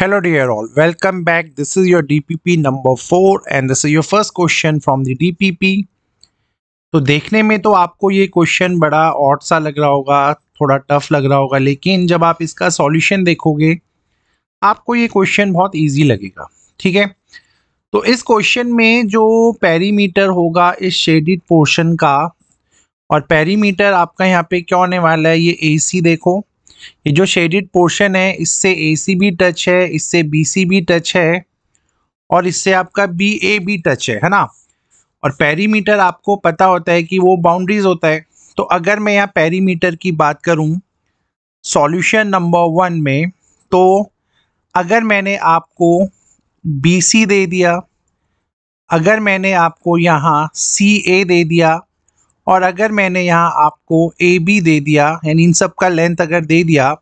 Hello dear all, welcome back. This is your DPP number four and this is your first question from the DPP. तो देखने में तो आपको ये question बड़ा ऑट सा लग रहा होगा थोड़ा टफ लग रहा होगा लेकिन जब आप इसका सॉल्यूशन देखोगे आपको ये क्वेश्चन बहुत इजी लगेगा ठीक है तो इस क्वेश्चन में जो पेरीमीटर होगा इस शेडिड पोर्शन का और पेरीमीटर आपका यहाँ पे क्या होने वाला है ये एसी देखो ये जो शेडिड पोर्शन है इससे ए सी भी टच है इससे बी सी भी टच है और इससे आपका बी ए भी टच है है ना और पैरीमीटर आपको पता होता है कि वो बाउंड्रीज होता है तो अगर मैं यहाँ पैरीमीटर की बात करूँ सॉल्यूशन नंबर वन में तो अगर मैंने आपको बी सी दे दिया अगर मैंने आपको यहाँ सी ए दे दिया और अगर मैंने यहाँ आपको ए बी दे दिया यानी इन सब का लेंथ अगर दे दिया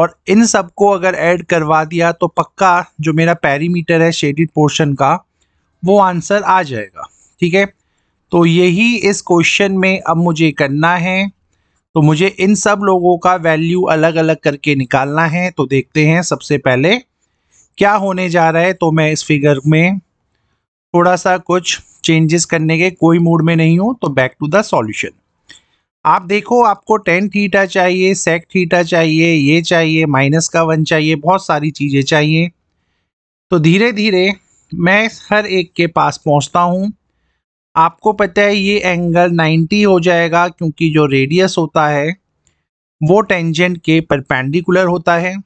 और इन सब को अगर ऐड करवा दिया तो पक्का जो मेरा पैरीमीटर है शेडिड पोर्शन का वो आंसर आ जाएगा ठीक है तो यही इस क्वेश्चन में अब मुझे करना है तो मुझे इन सब लोगों का वैल्यू अलग अलग करके निकालना है तो देखते हैं सबसे पहले क्या होने जा रहा है तो मैं इस फिगर में थोड़ा सा कुछ चेंजेस करने के कोई मूड में नहीं हो तो बैक टू द सॉल्यूशन आप देखो आपको टेन थीटा चाहिए सेक थीटा चाहिए ये चाहिए माइनस का वन चाहिए बहुत सारी चीज़ें चाहिए तो धीरे धीरे मैं हर एक के पास पहुंचता हूं आपको पता है ये एंगल 90 हो जाएगा क्योंकि जो रेडियस होता है वो टेंजेंट के परपेंडिकुलर होता है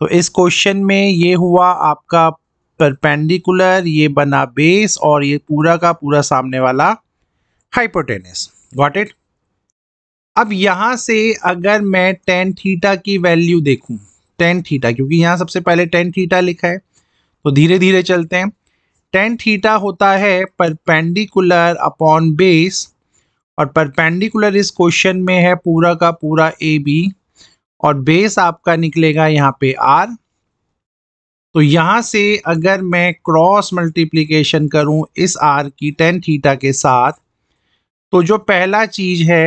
तो इस क्वेश्चन में ये हुआ आपका परपेंडिकुलर ये बना बेस और ये पूरा का पूरा सामने वाला हाइपोटेनस गॉट इट अब यहाँ से अगर मैं टेन थीटा की वैल्यू देखूँ टेन थीटा क्योंकि यहाँ सबसे पहले टेन थीटा लिखा है तो धीरे धीरे चलते हैं टेन थीटा होता है परपेंडिकुलर अपॉन बेस और परपेंडिकुलर इस क्वेश्चन में है पूरा का पूरा ए बी और बेस आपका निकलेगा यहाँ पे आर तो यहाँ से अगर मैं क्रॉस मल्टीप्लीकेशन करूँ इस आर की टेन थीटा के साथ तो जो पहला चीज़ है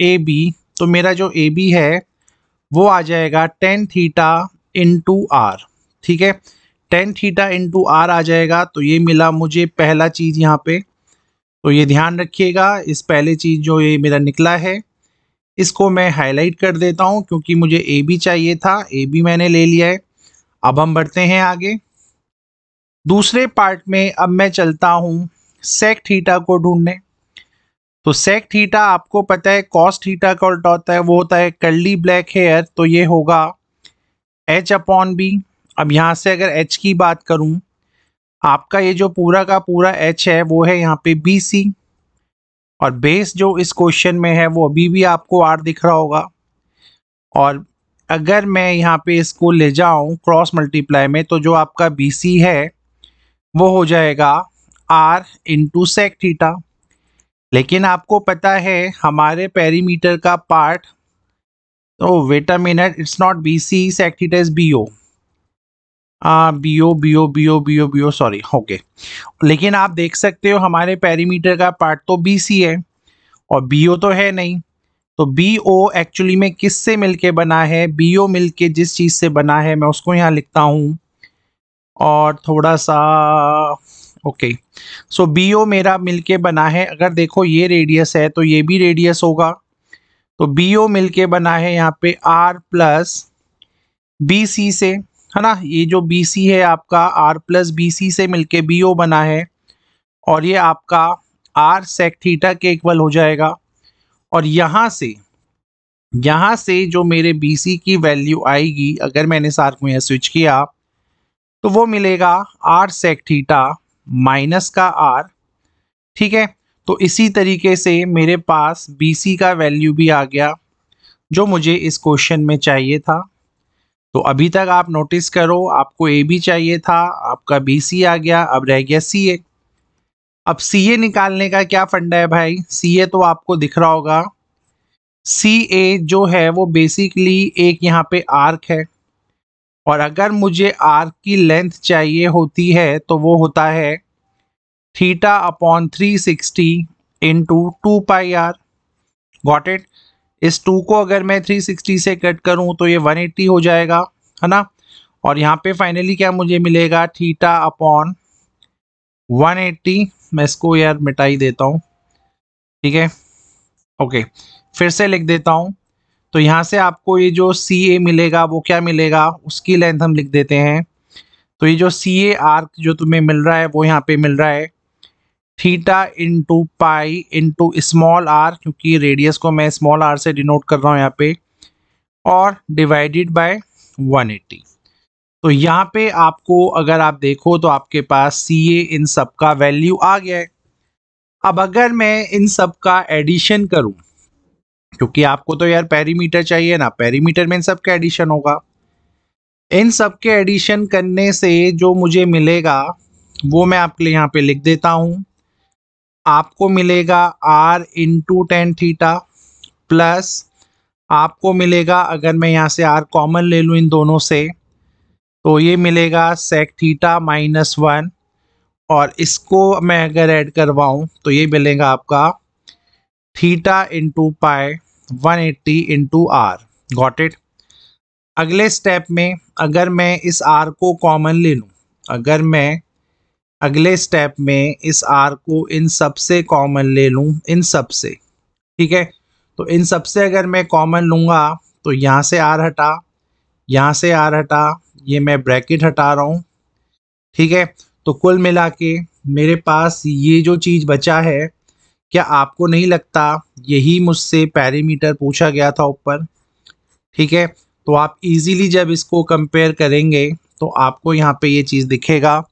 ए बी तो मेरा जो ए बी है वो आ जाएगा टेन थीटा इंटू आर ठीक है टेन थीटा इंटू आर आ जाएगा तो ये मिला मुझे पहला चीज़ यहाँ पे तो ये ध्यान रखिएगा इस पहले चीज़ जो ये मेरा निकला है इसको मैं हाईलाइट कर देता हूँ क्योंकि मुझे ए बी चाहिए था ए बी मैंने ले लिया है अब हम बढ़ते हैं आगे दूसरे पार्ट में अब मैं चलता हूँ सेक थीटा को ढूंढने तो सेक थीटा आपको पता है कॉस थीटा का उल्टा होता है वो होता है कर्ली ब्लैक हेयर तो ये होगा एच अपॉन बी अब यहाँ से अगर एच की बात करूँ आपका ये जो पूरा का पूरा एच है वो है यहाँ पे बी सी और बेस जो इस क्वेश्चन में है वो अभी भी आपको आर दिख रहा होगा और अगर मैं यहाँ पे इसको ले जाऊँ क्रॉस मल्टीप्लाई में तो जो आपका बी सी है वो हो जाएगा आर इंटू सेक थीटा लेकिन आपको पता है हमारे पेरीमीटर का पार्ट तो wait a minute it's not B C sec theta is B O B O B O B O B O B O sorry okay लेकिन आप देख सकते हो हमारे पेरीमीटर का पार्ट तो बी सी है और बी ओ तो है नहीं तो बी ओ एक्चुअली में किस से मिल के बना है बी ओ मिल के जिस चीज़ से बना है मैं उसको यहाँ लिखता हूँ और थोड़ा सा ओके सो बी ओ मेरा मिल के बना है अगर देखो ये रेडियस है तो ये भी रेडियस होगा तो बी ओ मिल के बना है यहाँ पे आर प्लस बी सी से है ना ये जो बी सी है आपका आर प्लस बी सी से मिलके बी ओ बना है और ये आपका आर सेक थीटा के इक्वल हो जाएगा और यहाँ से यहाँ से जो मेरे बी की वैल्यू आएगी अगर मैंने सार्क में स्विच किया तो वो मिलेगा आर सेक्टीटा माइनस का आर ठीक है तो इसी तरीके से मेरे पास बी का वैल्यू भी आ गया जो मुझे इस क्वेश्चन में चाहिए था तो अभी तक आप नोटिस करो आपको ए भी चाहिए था आपका बी सी आ गया अब रह गया सी ए अब सी ए निकालने का क्या फंडा है भाई सी ए तो आपको दिख रहा होगा सी ए जो है वो बेसिकली एक यहाँ पे आर्क है और अगर मुझे आर्क की लेंथ चाहिए होती है तो वो होता है theta upon three sixty into two pi r got it इस टू को अगर मैं थ्री सिक्सटी से कट करूँ तो ये वन एट्टी हो जाएगा है ना और यहाँ पे फाइनली क्या मुझे मिलेगा थीटा अपॉन वन एट्टी मैं इसको यार मिटाई देता हूँ ठीक है ओके फिर से लिख देता हूँ तो यहाँ से आपको ये जो सी ए मिलेगा वो क्या मिलेगा उसकी लेंथ हम लिख देते हैं तो ये जो सी ए आर्क जो तुम्हें मिल रहा है वो यहाँ पे मिल रहा है theta into pi into small r क्योंकि रेडियस को मैं स्मॉल आर से डिनोट कर रहा हूँ यहाँ पे और डिवाइडेड बाय 180 तो यहाँ पे आपको अगर आप देखो तो आपके पास सी ए इन सब का वैल्यू आ गया है अब अगर मैं इन सब का एडिशन करूँ क्योंकि आपको तो यार पेरीमीटर चाहिए ना पेरीमीटर में इन सब का एडिशन होगा इन सब के एडिशन करने से जो मुझे मिलेगा वो मैं आपके लिए यहाँ पे लिख देता हूँ आपको मिलेगा r into tan theta plus आपको मिलेगा अगर मैं यहाँ से आर कॉमन ले लूँ इन दोनों से तो ये मिलेगा सेक थीटा माइनस वन और इसको मैं अगर ऐड करवाऊँ तो ये मिलेगा आपका theta into pi one eighty into r got it अगले स्टेप में अगर मैं इस आर को कॉमन ले लूँ अगर मैं अगले स्टेप में इस आर को इन सब से कॉमन ले लूँ इन सब से ठीक है तो इन सब से अगर मैं कॉमन लूँगा तो यहाँ से आर हटा यहाँ से आर हटा ये मैं ब्रैकेट हटा रहा हूँ ठीक है तो कुल मिला के मेरे पास ये जो चीज़ बचा है क्या आपको नहीं लगता यही मुझसे पैरीमीटर पूछा गया था ऊपर ठीक है तो आप इजीली जब इसको कंपेयर करेंगे तो आपको यहाँ पे ये चीज़ दिखेगा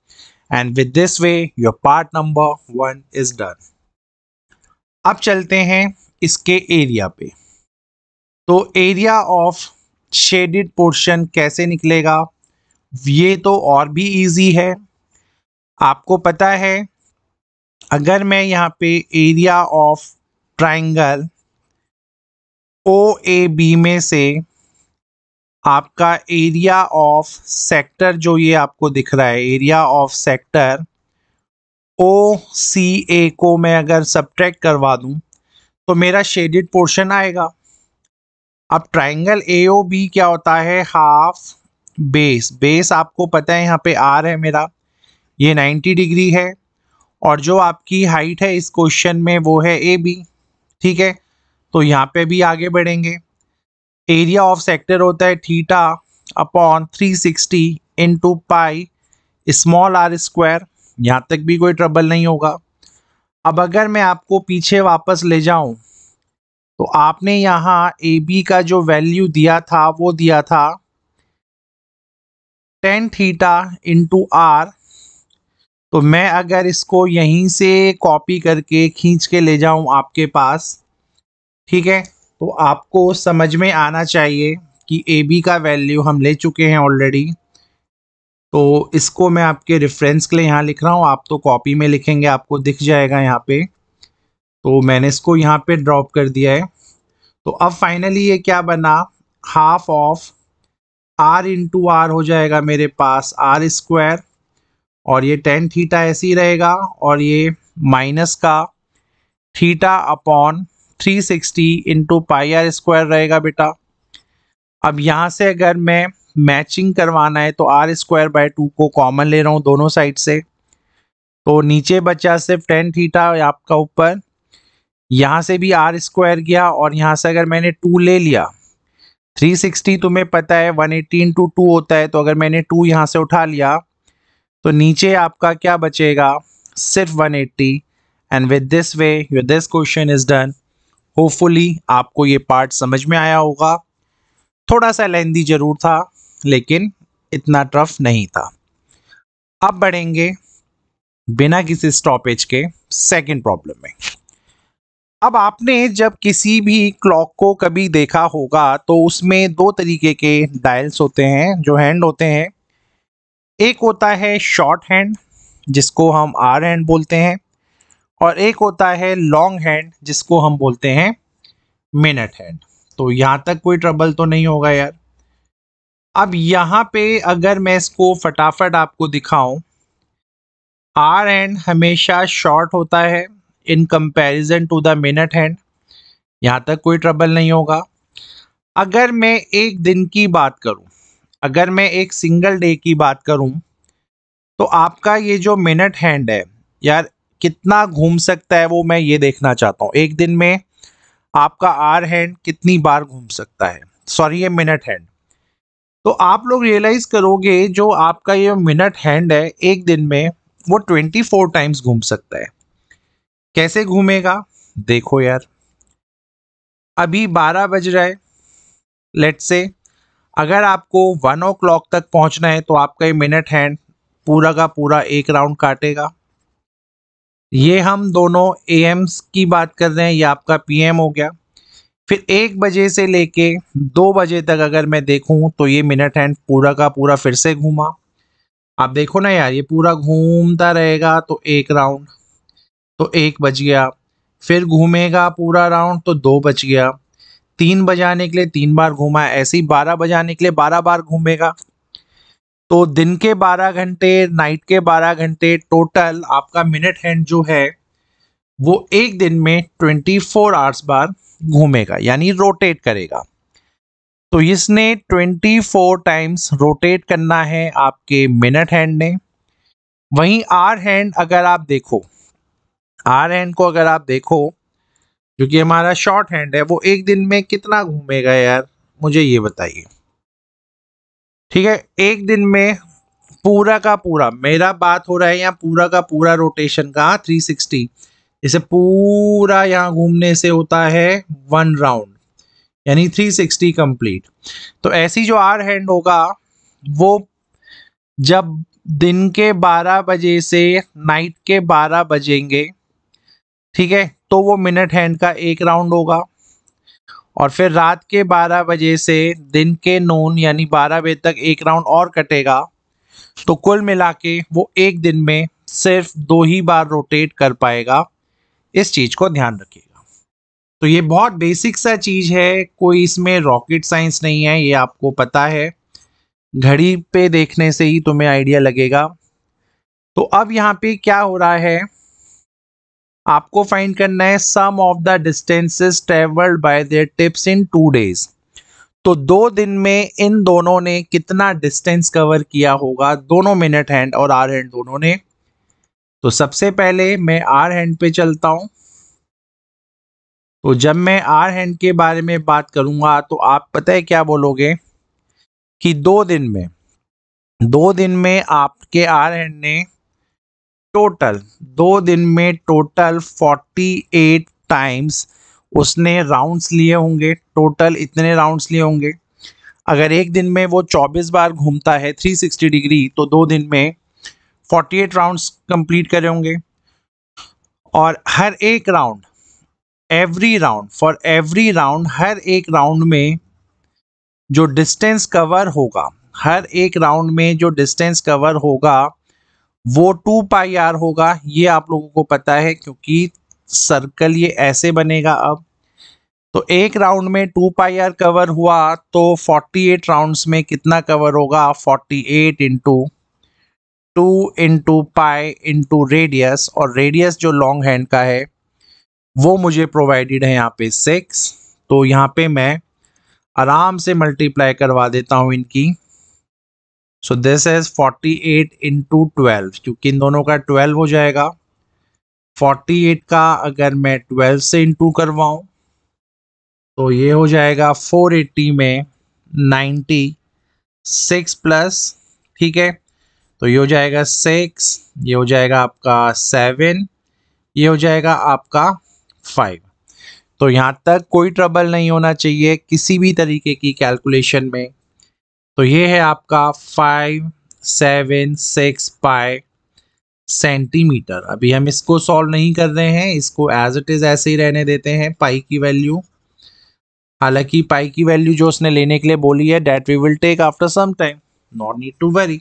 and with this way your part number one is done अब चलते हैं इसके एरिया पे तो एरिया ऑफ शेडेड पोर्शन कैसे निकलेगा ये तो और भी इजी है आपको पता है अगर मैं यहाँ पे area of triangle O A B में से आपका एरिया ऑफ सेक्टर जो ये आपको दिख रहा है area of sector O C A को मैं अगर सब्ट्रैक्ट करवा दूँ तो मेरा शेडेड पोर्शन आएगा अब ट्राइंगल ए ओ बी क्या होता है हाफ बेस बेस आपको पता है यहाँ पे आर है मेरा ये 90 डिग्री है और जो आपकी हाइट है इस क्वेश्चन में वो है ए बी ठीक है तो यहाँ पे भी आगे बढ़ेंगे एरिया ऑफ सेक्टर होता है theta upon 360 sixty into pi small r square यहाँ तक भी कोई ट्रबल नहीं होगा अब अगर मैं आपको पीछे वापस ले जाऊं तो आपने यहाँ ए बी का जो वैल्यू दिया था वो दिया था टेन थीटा इंटू आर तो मैं अगर इसको यहीं से कॉपी करके खींच के ले जाऊं आपके पास ठीक है तो आपको समझ में आना चाहिए कि ए बी का वैल्यू हम ले चुके हैं ऑलरेडी तो इसको मैं आपके रेफरेंस के लिए यहाँ लिख रहा हूँ आप तो कॉपी में लिखेंगे आपको दिख जाएगा यहाँ पे तो मैंने इसको यहाँ पे ड्रॉप कर दिया है तो अब फाइनली ये क्या बना half of r into r हो जाएगा मेरे पास आर स्क्वायर और ये टेन थीटा ऐसे ही रहेगा और ये माइनस का theta upon 360 sixty into pi are square रहेगा बेटा अब यहाँ से अगर मैं मैचिंग करवाना है तो आर स्क्वायर बाय टू को कॉमन ले रहा हूँ दोनों साइड से तो नीचे बचा सिर्फ टेन थीटा आपका ऊपर यहाँ से भी आर स्क्वायर गया और यहाँ से अगर मैंने टू ले लिया 360 तुम्हें पता है 180 इंटू टू होता है तो अगर मैंने टू यहाँ से उठा लिया तो नीचे आपका क्या बचेगा सिर्फ 180 and with this way your this question is done hopefully आपको ये पार्ट समझ में आया होगा थोड़ा सा लेंदी जरूर था लेकिन इतना टफ नहीं था अब बढ़ेंगे बिना किसी स्टॉपेज के सेकेंड प्रॉब्लम में अब आपने जब किसी भी क्लॉक को कभी देखा होगा तो उसमें दो तरीके के डायल्स होते हैं जो हैंड होते हैं एक होता है शॉर्ट हैंड जिसको हम आर हैंड बोलते हैं और एक होता है लॉन्ग हैंड जिसको हम बोलते हैं मिनट हैंड तो यहाँ तक कोई ट्रबल तो नहीं होगा यार अब यहाँ पे अगर मैं इसको फटाफट आपको दिखाऊं आर एंड हमेशा शॉर्ट होता है in comparison to the minute hand यहाँ तक कोई ट्रबल नहीं होगा अगर मैं एक दिन की बात करूँ अगर मैं एक सिंगल डे की बात करूँ तो आपका ये जो मिनट हैंड है यार कितना घूम सकता है वो मैं ये देखना चाहता हूँ एक दिन में आपका आर हैंड कितनी बार घूम सकता है सॉरी ये मिनट हैंड तो आप लोग रियलाइज करोगे जो आपका ये मिनट हैंड है एक दिन में वो ट्वेंटी फोर टाइम्स घूम सकता है कैसे घूमेगा देखो यार अभी बारह बज रहा है लेट से अगर आपको वन ओ क्लॉक तक पहुंचना है तो आपका ये मिनट हैंड पूरा का पूरा एक राउंड काटेगा ये हम दोनों ए की बात कर रहे हैं ये आपका पीएम हो गया फिर एक बजे से लेके दो बजे तक अगर मैं देखूं तो ये मिनट हैंड पूरा का पूरा फिर से घूमा आप देखो ना यार ये पूरा घूमता रहेगा तो एक राउंड तो एक बज गया फिर घूमेगा पूरा राउंड तो दो बज गया तीन बजाने के लिए तीन बार घूमा ऐसे ही बारह बजाने के लिए बारह बार घूमेगा तो दिन के बारह घंटे नाइट के बारह घंटे टोटल आपका मिनट हैंड जो है वो एक दिन में ट्वेंटी फोर आवर्स बार घूमेगा यानी रोटेट करेगा तो इसने ट्वेंटी फोर टाइम्स रोटेट करना है आपके मिनट हैंड ने वहीं आर हैंड अगर आप देखो आर हैंड को अगर आप देखो जो कि हमारा शॉर्ट हैंड है वो एक दिन में कितना घूमेगा यार मुझे ये बताइए ठीक है एक दिन में पूरा का पूरा मेरा बात हो रहा है यहाँ पूरा का पूरा रोटेशन का थ्री सिक्सटी इसे पूरा यहाँ घूमने से होता है वन राउंड यानी थ्री सिक्सटी कंप्लीट तो ऐसी जो आर हैंड होगा वो जब दिन के बारह बजे से नाइट के बारह बजेंगे ठीक है तो वो मिनट हैंड का एक राउंड होगा और फिर रात के 12 बजे से दिन के नून यानी 12 बजे तक एक राउंड और कटेगा तो कुल मिला के वो एक दिन में सिर्फ दो ही बार रोटेट कर पाएगा इस चीज़ को ध्यान रखिएगा तो ये बहुत बेसिक सा चीज़ है कोई इसमें रॉकेट साइंस नहीं है ये आपको पता है घड़ी पे देखने से ही तुम्हें आइडिया लगेगा तो अब यहाँ पे क्या हो रहा है आपको फाइंड करना है sum of the distances travelled by their tips in two days तो दो दिन में इन दोनों ने कितना डिस्टेंस कवर किया होगा दोनों मिनट हैंड और आर हैंड दोनों ने तो सबसे पहले मैं आर हैंड पे चलता हूँ तो जब मैं आर हैंड के बारे में बात करूँगा तो आप पता है क्या बोलोगे कि दो दिन में दो दिन में आपके आर हैंड ने टोटल दो दिन में टोटल फोर्टी एट टाइम्स उसने राउंड्स लिए होंगे टोटल इतने राउंड्स लिए होंगे अगर एक दिन में वो 24 बार घूमता है 360 डिग्री तो दो दिन में 48 राउंड्स कंप्लीट करे होंगे और हर एक round every round for every round हर एक राउंड में जो डिस्टेंस कवर होगा हर एक राउंड में जो डिस्टेंस कवर होगा वो टू पाई आर होगा ये आप लोगों को पता है क्योंकि सर्कल ये ऐसे बनेगा अब तो एक राउंड में टू पाई आर कवर हुआ तो फोर्टी एट राउंड में कितना कवर होगा forty eight into two into pi into radius और रेडियस जो लॉन्ग हैंड का है वो मुझे प्रोवाइडेड है यहाँ पे सिक्स तो यहाँ पे मैं आराम से मल्टीप्लाई करवा देता हूँ इनकी so this is 48 into twelve क्योंकि इन दोनों का ट्वेल्व हो जाएगा 48 का अगर मैं 12 से इंटू करवाऊँ तो ये हो जाएगा 480 में 96 सिक्स प्लस ठीक है तो ये हो जाएगा 6 ये हो जाएगा आपका 7 ये हो जाएगा आपका 5 तो यहाँ तक कोई ट्रबल नहीं होना चाहिए किसी भी तरीके की कैलकुलेशन में तो ये है आपका five seven six pi centimetre अभी हम इसको सॉल्व नहीं कर रहे हैं इसको एज इट इज़ ऐसे ही रहने देते हैं पाई की वैल्यू हालांकि पाई की वैल्यू जो उसने लेने के लिए बोली है that we will take after some time not need to worry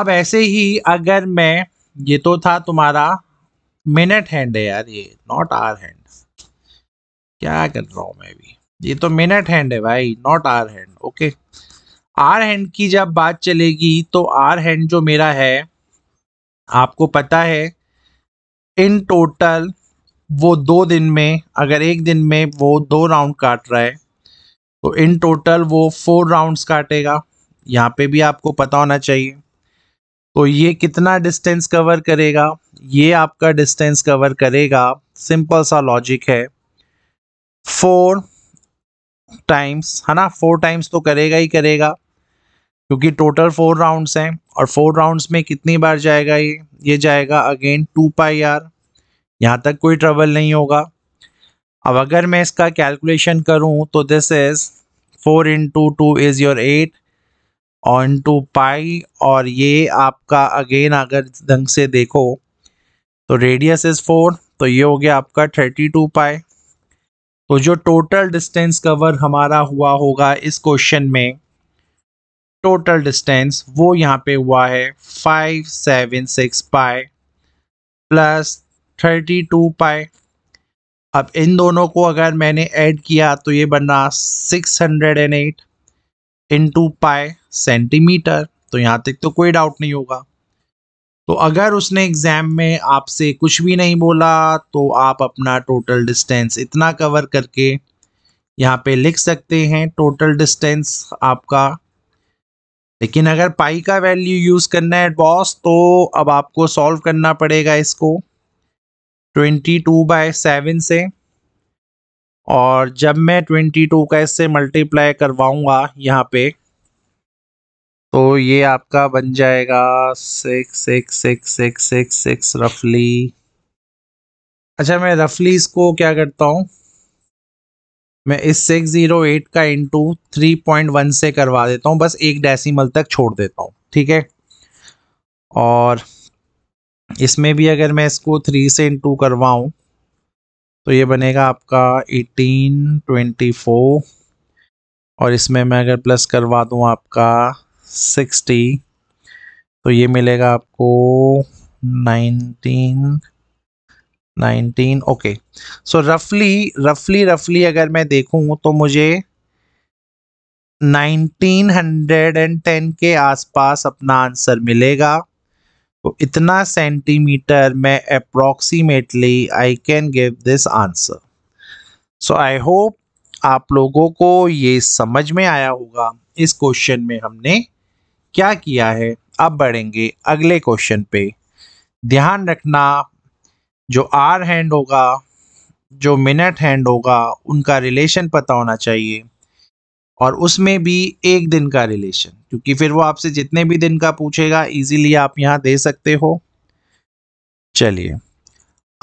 अब ऐसे ही अगर मैं ये तो था तुम्हारा मिनट हैंड है यार ये नॉट आर हैंड क्या कर रहा हूँ मैं भी ये तो मिनट हैंड है भाई not R hand okay okay. R hand की जब बात चलेगी तो आर हैंड जो मेरा है आपको पता है इन टोटल वो दो दिन में अगर एक दिन में वो दो राउंड काट रहा है तो इन टोटल वो फोर राउंड्स काटेगा यहाँ पे भी आपको पता होना चाहिए तो ये कितना डिस्टेंस कवर करेगा ये आपका डिस्टेंस कवर करेगा सिंपल सा लॉजिक है फोर टाइम्स है ना फोर टाइम्स तो करेगा ही करेगा क्योंकि टोटल फोर राउंड्स हैं और फोर राउंड्स में कितनी बार जाएगा ये ये जाएगा अगेन टू पाई आर यहाँ तक कोई ट्रबल नहीं होगा अब अगर मैं इसका कैलकुलेशन करूँ तो this is four into two is your eight और इंटू पाई और ये आपका अगेन अगर ढंग से देखो तो रेडियस इज़ फोर तो ये हो गया आपका थर्टी टू पाई तो जो टोटल डिस्टेंस कवर हमारा हुआ होगा इस क्वेश्चन में टोटल डिस्टेंस वो यहाँ पे हुआ है five seven six pi plus thirty two pi अब इन दोनों को अगर मैंने ऐड किया तो ये बन रहा six hundred and eight into pi centimetre तो यहाँ तक तो कोई डाउट नहीं होगा तो अगर उसने एग्ज़ाम में आपसे कुछ भी नहीं बोला तो आप अपना टोटल डिस्टेंस इतना कवर करके यहाँ पे लिख सकते हैं टोटल डिस्टेंस आपका लेकिन अगर पाई का वैल्यू यूज़ करना है बॉस तो अब आपको सॉल्व करना पड़ेगा इसको ट्वेंटी टू बाय सेवन से और जब मैं ट्वेंटी टू का इससे मल्टीप्लाई करवाऊँगा यहाँ पे तो ये आपका बन जाएगा six six six six six six रफली अच्छा मैं रफली इसको क्या करता हूँ मैं इस सिक्स जीरो एट का इंटू थ्री पॉइंट वन से करवा देता हूँ बस एक डेसिमल तक छोड़ देता हूँ ठीक है और इसमें भी अगर मैं इसको थ्री से इंटू करवाऊँ तो ये बनेगा आपका एटीन ट्वेंटी फोर और इसमें मैं अगर प्लस करवा दूँ आपका सिक्सटी तो ये मिलेगा आपको नाइनटीन नाइनटीन ओके सो रफली रफली रफली अगर मैं देखूँ तो मुझे नाइनटीन हंड्रेड एंड टेन के आसपास अपना आंसर मिलेगा तो इतना सेंटीमीटर में approximately I can give this answer so I hope आप लोगों को ये समझ में आया होगा इस क्वेश्चन में हमने क्या किया है अब बढ़ेंगे अगले क्वेश्चन पे ध्यान रखना जो आर हैंड होगा जो मिनट हैंड होगा उनका रिलेशन पता होना चाहिए और उसमें भी एक दिन का रिलेशन क्योंकि फिर वो आपसे जितने भी दिन का पूछेगा इजीली आप यहाँ दे सकते हो चलिए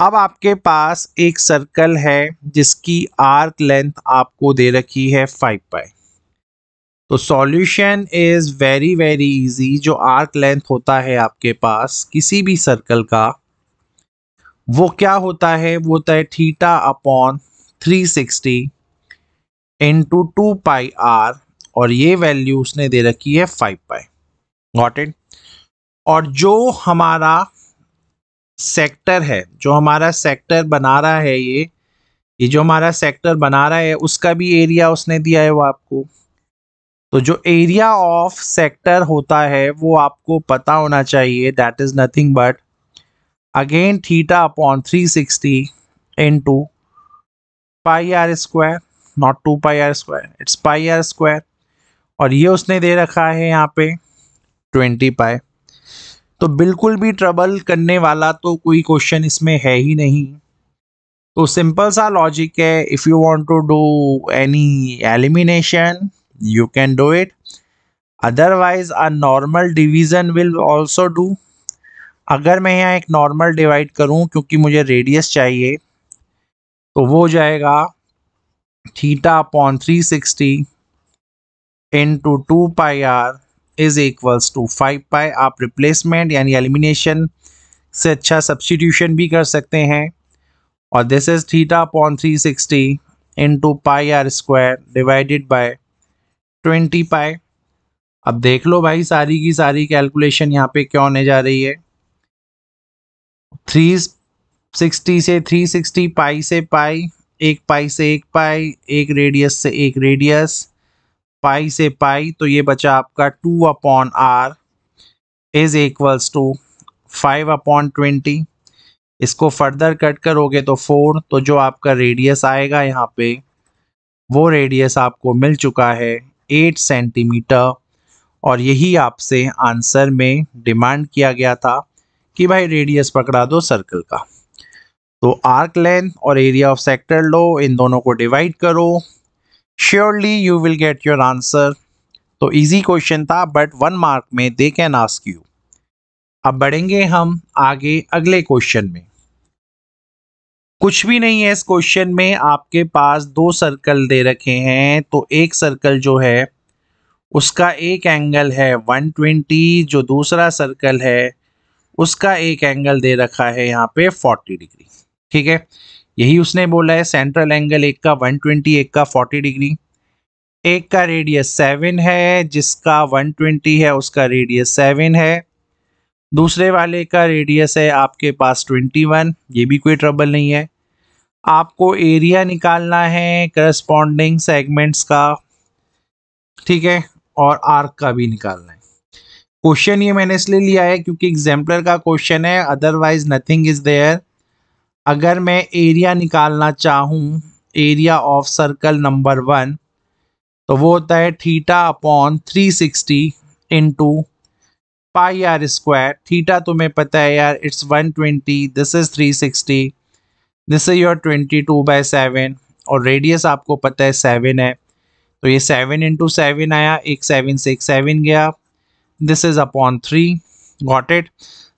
अब आपके पास एक सर्कल है जिसकी आर्क लेंथ आपको दे रखी है फाइव पाई तो solution is very very easy जो आर्क लेंथ होता है आपके पास किसी भी सर्कल का वो क्या होता है वो होता है theta upon 360 sixty into two pi R और ये वैल्यू उसने दे रखी है फाइव पाई नॉट इट और जो हमारा सेक्टर है जो हमारा सेक्टर बना रहा है ये ये जो हमारा सेक्टर बना रहा है उसका भी एरिया उसने दिया है वो आपको तो जो एरिया ऑफ सेक्टर होता है वो आपको पता होना चाहिए that is nothing but upon three sixty 360 two pi are square not two pi are square it's pi are square और ये उसने दे रखा है यहाँ पे 20 पाए तो बिल्कुल भी ट्रबल करने वाला तो कोई क्वेश्चन इसमें है ही नहीं तो सिंपल सा लॉजिक है if you want to do any elimination you can do it otherwise a normal division will also do अगर मैं यहाँ एक नॉर्मल डिवाइड करूँ क्योंकि मुझे रेडियस चाहिए तो वो हो जाएगा theta upon three sixty into two pi R is equals to five pi आप रिप्लेसमेंट यानी एलिमिनेशन से अच्छा सब्सटीट्यूशन भी कर सकते हैं और this is theta upon three sixty into pi are square divided by twenty pi अब देख लो भाई सारी की सारी कैलकुलेशन यहाँ पे क्यों होने जा रही है थ्री सिक्सटी से थ्री सिक्सटी पाई से पाई एक पाई से एक पाई एक रेडियस से एक रेडियस पाई से पाई तो ये बचा आपका two upon R is equals to five upon twenty इसको फर्दर कट करोगे तो फोर तो जो आपका रेडियस आएगा यहाँ पे वो रेडियस आपको मिल चुका है एट सेंटीमीटर और यही आपसे आंसर में डिमांड किया गया था कि भाई रेडियस पकड़ा दो सर्कल का तो आर्क लेंथ और एरिया ऑफ सेक्टर लो इन दोनों को डिवाइड करो surely you will get your answer तो इजी क्वेश्चन था बट वन मार्क में दे कैन आस्क यू अब बढ़ेंगे हम आगे अगले क्वेश्चन में कुछ भी नहीं है इस क्वेश्चन में आपके पास दो सर्कल दे रखे हैं तो एक सर्कल जो है उसका एक एंगल है 120 जो दूसरा सर्कल है उसका एक एंगल दे रखा है यहाँ पे 40 डिग्री ठीक है यही उसने बोला है सेंट्रल एंगल एक का 120 एक का 40 डिग्री एक का रेडियस सेवन है जिसका 120 है उसका रेडियस सेवन है दूसरे वाले का रेडियस है आपके पास 21 ये भी कोई ट्रबल नहीं है आपको एरिया निकालना है करस्पॉन्डिंग सेगमेंट्स का ठीक है और आर्क का भी निकालना है क्वेश्चन ये मैंने इसलिए लिया है क्योंकि एग्जाम्पलर का क्वेश्चन है अदरवाइज नथिंग इज देयर अगर मैं एरिया निकालना चाहूँ area of circle number one तो वो होता है theta upon three sixty into pi are square theta तुम्हें पता है यार it's one twenty this is three sixty this is your twenty two by seven और रेडियस आपको पता है सेवन है तो ये सेवन इंटू सेवन आया एक सेवन से एक सेवन गया this is upon 3 got it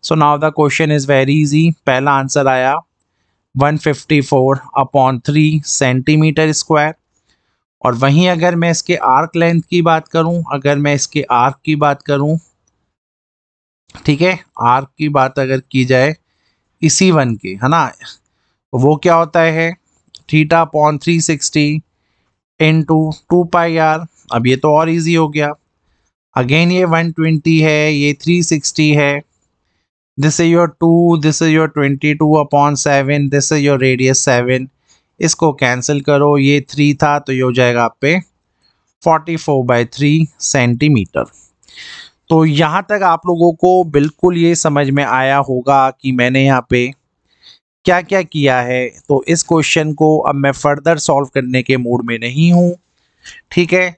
so now the question is very easy पहला आंसर आया 154 अपॉन 3 सेंटीमीटर स्क्वायर और वहीं अगर मैं इसके आर्क लेंथ की बात करूं अगर मैं इसके आर्क की बात करूं ठीक है आर्क की बात अगर की जाए इसी वन की है ना तो वो क्या होता है theta upon three sixty into two pi R अब ये तो और इजी हो गया अगेन ये 120 है ये 360 है this is your two this is your 22 two upon seven this is your radius seven इसको कैंसिल करो ये थ्री था तो ये हो जाएगा आप पे forty four by three centimetre तो यहाँ तक आप लोगों को बिल्कुल ये समझ में आया होगा कि मैंने यहाँ पे क्या क्या किया है तो इस क्वेश्चन को अब मैं फर्दर सॉल्व करने के मूड में नहीं हूँ ठीक है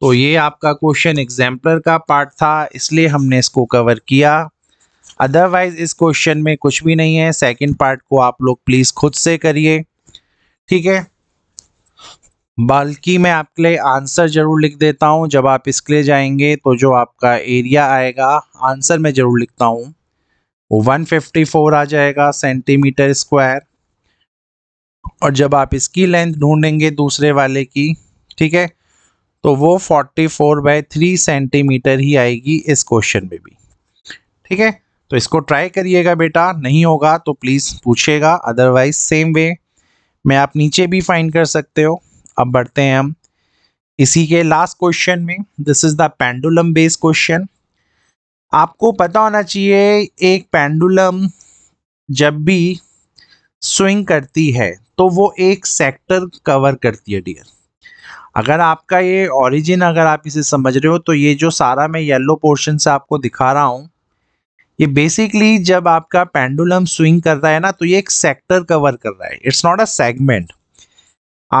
तो ये आपका क्वेश्चन एग्जाम्पलर का पार्ट था इसलिए हमने इसको कवर किया अदरवाइज इस क्वेश्चन में कुछ भी नहीं है सेकंड पार्ट को आप लोग प्लीज़ खुद से करिए ठीक है बल्कि मैं आपके लिए आंसर ज़रूर लिख देता हूँ जब आप इसके लिए जाएंगे तो जो आपका एरिया आएगा आंसर मैं ज़रूर लिखता हूँ वो 154 आ जाएगा सेंटीमीटर स्क्वायर और जब आप इसकी लेंथ ढूंढेंगे दूसरे वाले की ठीक है तो वो 44 बाय थ्री सेंटीमीटर ही आएगी इस क्वेश्चन में भी ठीक है तो इसको ट्राई करिएगा बेटा नहीं होगा तो प्लीज़ पूछिएगा अदरवाइज सेम वे में आप नीचे भी फाइंड कर सकते हो अब बढ़ते हैं हम इसी के लास्ट क्वेश्चन में this is the pendulum base question आपको पता होना चाहिए एक पेंडुलम जब भी स्विंग करती है तो वो एक सेक्टर कवर करती है डियर अगर आपका ये ओरिजिन अगर आप इसे समझ रहे हो तो ये जो सारा मैं येलो पोर्शन से आपको दिखा रहा हूँ ये बेसिकली जब आपका पेंडुलम स्विंग कर रहा है ना तो ये एक सेक्टर कवर कर रहा है इट्स नॉट अ सेगमेंट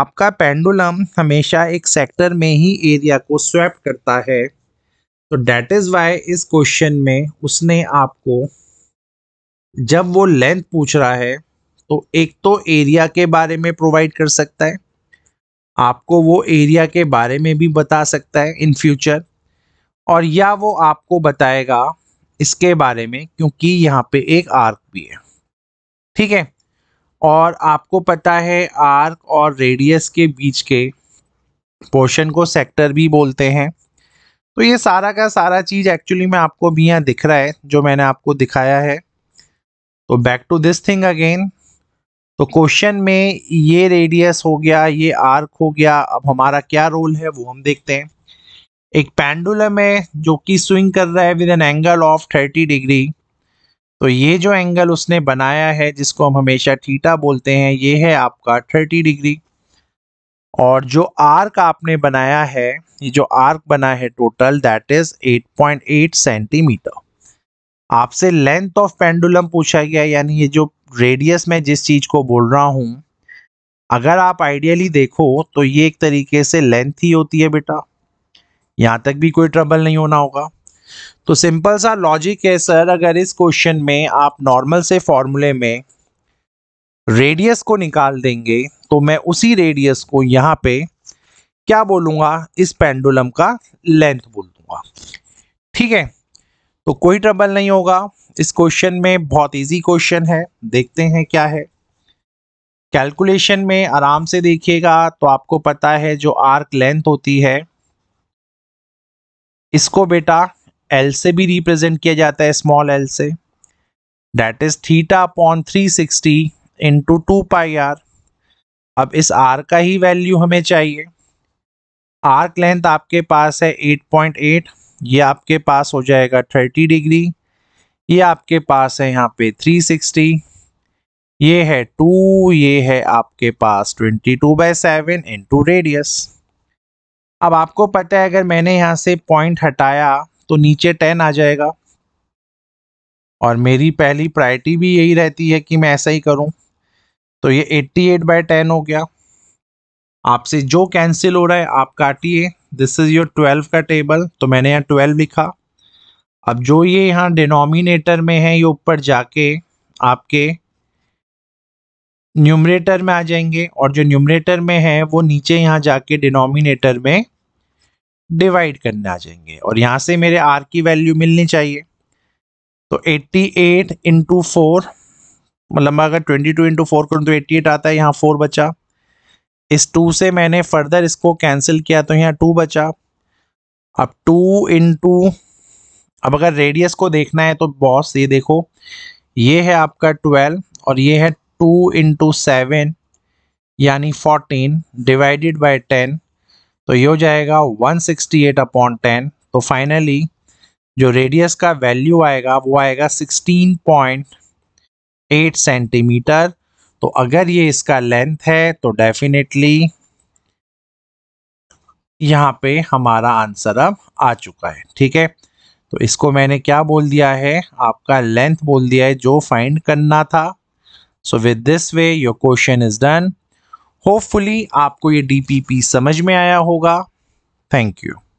आपका पेंडुलम हमेशा एक सेक्टर में ही एरिया को स्वैप करता है तो डैट इज़ वाई इस क्वेश्चन में उसने आपको जब वो लेंथ पूछ रहा है तो एक तो एरिया के बारे में प्रोवाइड कर सकता है आपको वो एरिया के बारे में भी बता सकता है इन फ्यूचर और या वो आपको बताएगा इसके बारे में क्योंकि यहाँ पे एक आर्क भी है ठीक है और आपको पता है आर्क और रेडियस के बीच के पोर्शन को सेक्टर भी बोलते हैं तो ये सारा का सारा चीज़ एक्चुअली में आपको भी यहाँ दिख रहा है जो मैंने आपको दिखाया है तो back to this thing again तो क्वेश्चन में ये रेडियस हो गया ये आर्क हो गया अब हमारा क्या रोल है वो हम देखते हैं एक पेंडुलम है जो कि स्विंग कर रहा है with an angle of 30 degree तो ये जो एंगल उसने बनाया है जिसको हम हमेशा थीटा बोलते हैं ये है आपका 30 डिग्री और जो आर्क आपने बनाया है ये जो आर्क बना है टोटल दैट इज 8.8 सेंटीमीटर आपसे लेंथ ऑफ पेंडुलम पूछा गया यानी ये जो रेडियस में जिस चीज़ को बोल रहा हूँ अगर आप आइडियली देखो तो ये एक तरीके से लेंथ ही होती है बेटा यहाँ तक भी कोई ट्रबल नहीं होना होगा तो सिंपल सा लॉजिक है सर अगर इस क्वेश्चन में आप नॉर्मल से फॉर्मूले में रेडियस को निकाल देंगे तो मैं उसी रेडियस को यहाँ पे क्या बोलूँगा इस पेंडुलम का लेंथ बोल दूंगा ठीक है तो कोई ट्रबल नहीं होगा इस क्वेश्चन में बहुत इजी क्वेश्चन है देखते हैं क्या है कैलकुलेशन में आराम से देखिएगा तो आपको पता है जो आर्क लेंथ होती है इसको बेटा एल से भी रिप्रेजेंट किया जाता है स्मॉल एल से that is theta upon three sixty into two pi R अब इस आर का ही वैल्यू हमें चाहिए आर्क लेंथ आपके पास है 8.8 ये आपके पास हो जाएगा 30 डिग्री ये आपके पास है यहाँ पे 360 ये है टू ये है आपके पास 22 two by seven in radius अब आपको पता है अगर मैंने यहाँ से पॉइंट हटाया तो नीचे टेन आ जाएगा और मेरी पहली प्रायरिटी भी यही रहती है कि मैं ऐसा ही करूँ तो ये 88 एट बाई टेन हो गया आपसे जो कैंसिल हो रहा है आप काटिए दिस इज़ योर 12 का टेबल तो मैंने यहाँ 12 लिखा अब जो ये यहाँ डिनोमिनेटर में है ये ऊपर जाके आपके न्यूमरेटर में आ जाएंगे और जो न्यूमरेटर में है वो नीचे यहाँ जाके डिनोमिनेटर में डिवाइड करने आ जाएंगे और यहाँ से मेरे आर की वैल्यू मिलनी चाहिए तो 88 एट इंटू फोर मतलब अगर 22 टू इंटू फोर करूँ तो 88 आता है यहाँ फोर बचा इस टू से मैंने फर्दर इसको कैंसिल किया तो यहाँ टू बचा अब टू इंटू अब अगर रेडियस को देखना है तो बॉस ये देखो ये है आपका ट्वेल्व और ये है टू इंटू सेवन यानी फोर्टीन डिवाइडेड बाय टेन तो ये हो जाएगा one sixty eight upon ten तो फाइनली जो रेडियस का वैल्यू आएगा वो आएगा सिक्सटीन पॉइंट एट सेंटीमीटर तो अगर ये इसका लेंथ है तो डेफिनेटली यहाँ पे हमारा आंसर अब आ चुका है ठीक है तो इसको मैंने क्या बोल दिया है आपका लेंथ बोल दिया है जो फाइंड करना था so with this way your question is done hopefully आपको ये डीपीपी समझ में आया होगा थैंक यू